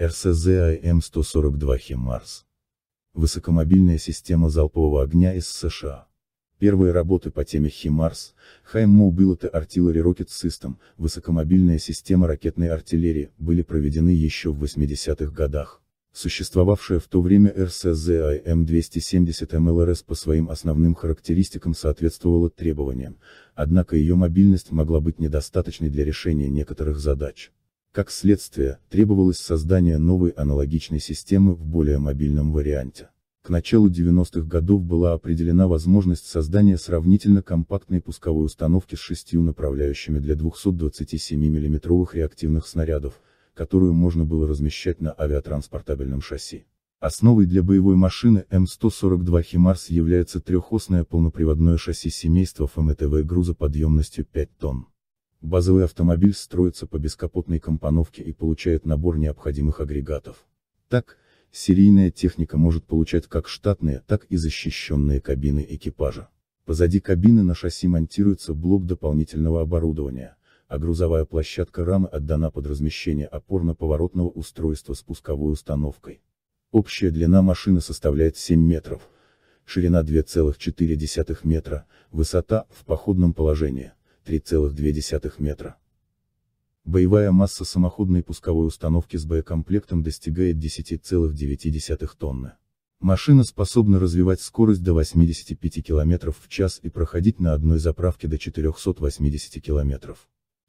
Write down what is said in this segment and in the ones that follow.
РСЗ АМ-142 «Химарс». Высокомобильная система залпового огня из США. Первые работы по теме «Химарс», High Mobility Artillery Rocket System, высокомобильная система ракетной артиллерии, были проведены еще в 80-х годах. Существовавшая в то время РСЗ АМ-270 МЛРС по своим основным характеристикам соответствовала требованиям, однако ее мобильность могла быть недостаточной для решения некоторых задач. Как следствие, требовалось создание новой аналогичной системы в более мобильном варианте. К началу 90-х годов была определена возможность создания сравнительно компактной пусковой установки с шестью направляющими для 227 миллиметровых реактивных снарядов, которую можно было размещать на авиатранспортабельном шасси. Основой для боевой машины М142 «Химарс» является трехосное полноприводное шасси семейства ФМТВ грузоподъемностью 5 тонн. Базовый автомобиль строится по бескапотной компоновке и получает набор необходимых агрегатов. Так, серийная техника может получать как штатные, так и защищенные кабины экипажа. Позади кабины на шасси монтируется блок дополнительного оборудования, а грузовая площадка рамы отдана под размещение опорно-поворотного устройства с пусковой установкой. Общая длина машины составляет 7 метров, ширина 2,4 метра, высота, в походном положении, 3,2 метра. Боевая масса самоходной пусковой установки с боекомплектом достигает 10,9 тонны. Машина способна развивать скорость до 85 км в час и проходить на одной заправке до 480 км.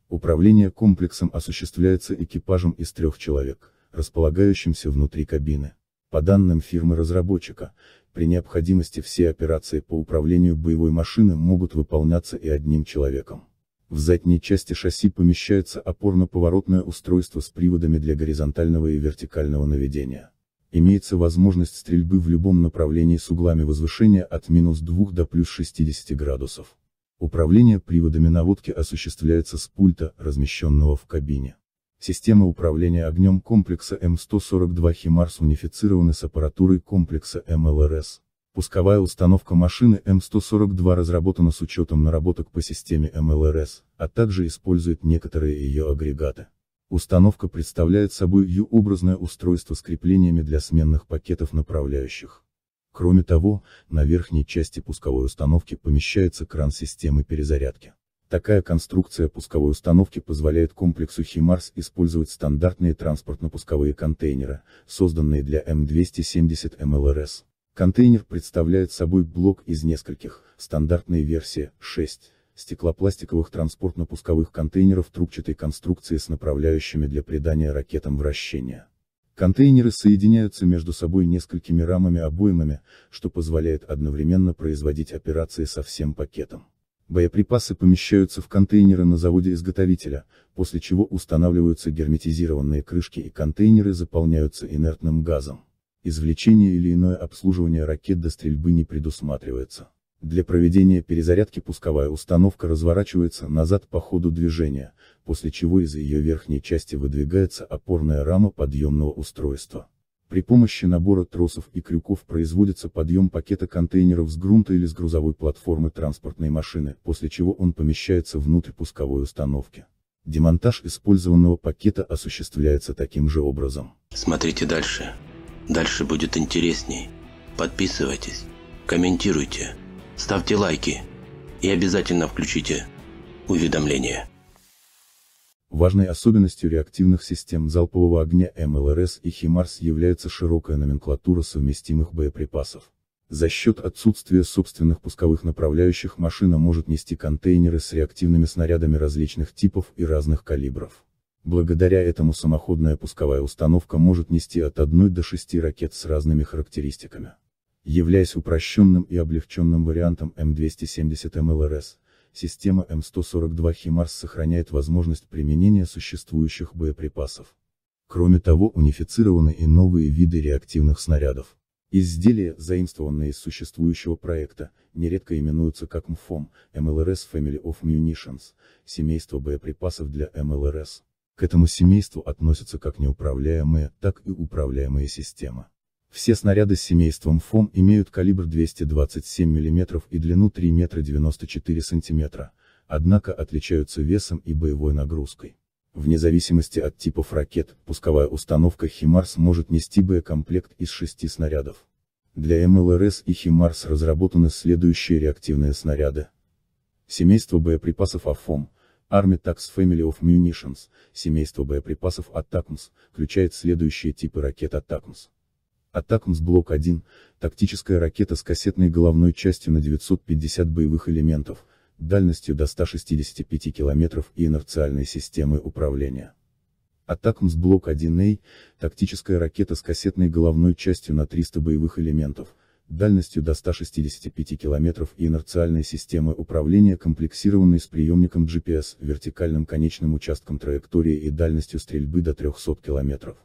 Управление комплексом осуществляется экипажем из трех человек, располагающимся внутри кабины. По данным фирмы-разработчика, при необходимости все операции по управлению боевой машины могут выполняться и одним человеком. В задней части шасси помещается опорно-поворотное устройство с приводами для горизонтального и вертикального наведения. Имеется возможность стрельбы в любом направлении с углами возвышения от минус 2 до плюс 60 градусов. Управление приводами наводки осуществляется с пульта, размещенного в кабине. Системы управления огнем комплекса М142 «Химарс» унифицированы с аппаратурой комплекса МЛРС. Пусковая установка машины М142 разработана с учетом наработок по системе МЛРС, а также использует некоторые ее агрегаты. Установка представляет собой U-образное устройство с креплениями для сменных пакетов направляющих. Кроме того, на верхней части пусковой установки помещается кран системы перезарядки. Такая конструкция пусковой установки позволяет комплексу HIMARS использовать стандартные транспортно-пусковые контейнеры, созданные для М270 МЛРС. Контейнер представляет собой блок из нескольких, стандартная версия, 6, стеклопластиковых транспортно-пусковых контейнеров трубчатой конструкции с направляющими для придания ракетам вращения. Контейнеры соединяются между собой несколькими рамами-обоймами, что позволяет одновременно производить операции со всем пакетом. Боеприпасы помещаются в контейнеры на заводе изготовителя, после чего устанавливаются герметизированные крышки и контейнеры заполняются инертным газом. Извлечение или иное обслуживание ракет до стрельбы не предусматривается. Для проведения перезарядки пусковая установка разворачивается назад по ходу движения, после чего из ее верхней части выдвигается опорная рама подъемного устройства. При помощи набора тросов и крюков производится подъем пакета контейнеров с грунта или с грузовой платформы транспортной машины, после чего он помещается внутрь пусковой установки. Демонтаж использованного пакета осуществляется таким же образом. Смотрите дальше. Дальше будет интересней. Подписывайтесь, комментируйте, ставьте лайки и обязательно включите уведомления. Важной особенностью реактивных систем залпового огня МЛРС и ХИМАРС является широкая номенклатура совместимых боеприпасов. За счет отсутствия собственных пусковых направляющих машина может нести контейнеры с реактивными снарядами различных типов и разных калибров. Благодаря этому самоходная пусковая установка может нести от 1 до 6 ракет с разными характеристиками. Являясь упрощенным и облегченным вариантом М270 МЛРС, система М142 HIMARS сохраняет возможность применения существующих боеприпасов. Кроме того унифицированы и новые виды реактивных снарядов. Изделия, заимствованные из существующего проекта, нередко именуются как МФОМ, MLRS Family of Munitions, семейство боеприпасов для МЛРС. К этому семейству относятся как неуправляемая, так и управляемая система. Все снаряды с семейством ФОМ имеют калибр 227 мм и длину 3 метра 94 сантиметра, однако отличаются весом и боевой нагрузкой. Вне зависимости от типов ракет, пусковая установка «Химарс» может нести боекомплект из шести снарядов. Для МЛРС и «Химарс» разработаны следующие реактивные снаряды. Семейство боеприпасов «Афом», Army Tax Family of Munitions, семейство боеприпасов Атакмс, включает следующие типы ракет Атакмс. Атакмс Блок 1, тактическая ракета с кассетной головной частью на 950 боевых элементов, дальностью до 165 км и инерциальной системой управления. Атакмс Блок 1А, тактическая ракета с кассетной головной частью на 300 боевых элементов, дальностью до 165 км и инерциальной системы управления комплексированной с приемником GPS, вертикальным конечным участком траектории и дальностью стрельбы до 300 км.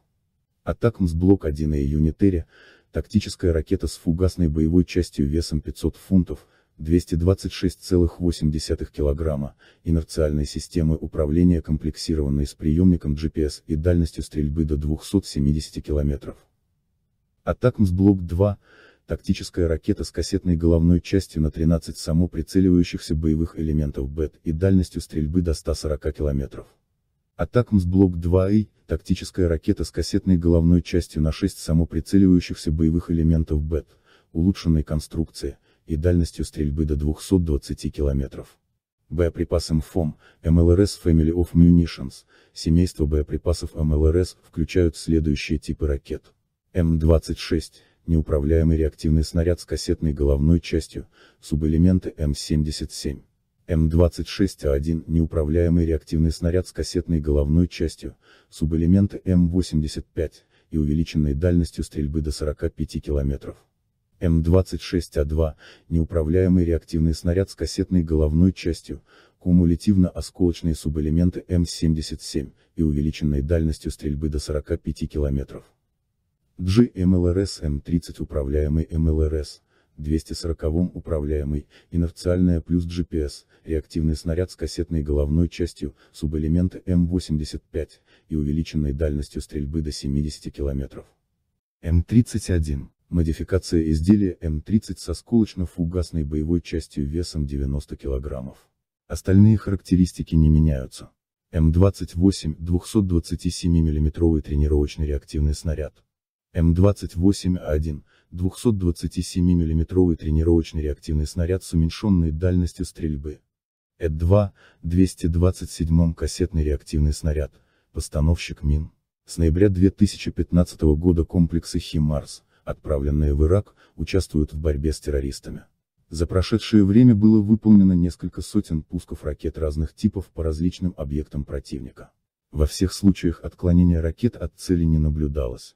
Атакмс Блок 1 и Юнитери, тактическая ракета с фугасной боевой частью весом 500 фунтов, 226,8 кг, инерциальной системой управления комплексированной с приемником GPS и дальностью стрельбы до 270 км. Атакмс Блок 2, тактическая ракета с кассетной головной частью на 13 само прицеливающихся боевых элементов БЭТ и дальностью стрельбы до 140 км. Атакмс Блок 2И, тактическая ракета с кассетной головной частью на 6 само прицеливающихся боевых элементов БЭТ, улучшенной конструкции, и дальностью стрельбы до 220 км. Боеприпасом ФОМ, МЛРС Family of Munitions, семейство боеприпасов МЛРС включают следующие типы ракет. М-26, неуправляемый реактивный снаряд с кассетной головной частью, субэлементы М77. М26А1 а – неуправляемый реактивный снаряд с кассетной головной частью, субэлементы М85, и увеличенной дальностью стрельбы до 45 км. М26А2 – неуправляемый реактивный снаряд с кассетной головной частью, кумулятивно-осколочные субэлементы М77, и увеличенной дальностью стрельбы до 45 км. GMLRS М30 управляемый МЛРС, 240-м управляемый, инерциальная плюс GPS, реактивный снаряд с кассетной головной частью, субэлемента М85, и увеличенной дальностью стрельбы до 70 км. М31. Модификация изделия М30 со сколочно-фугасной боевой частью весом 90 кг. Остальные характеристики не меняются. М28 227 мм тренировочный реактивный снаряд. М28А1, 227 миллиметровый тренировочный реактивный снаряд с уменьшенной дальностью стрельбы. Э2, 227 кассетный реактивный снаряд, постановщик мин. С ноября 2015 года комплексы «Химарс», отправленные в Ирак, участвуют в борьбе с террористами. За прошедшее время было выполнено несколько сотен пусков ракет разных типов по различным объектам противника. Во всех случаях отклонения ракет от цели не наблюдалось.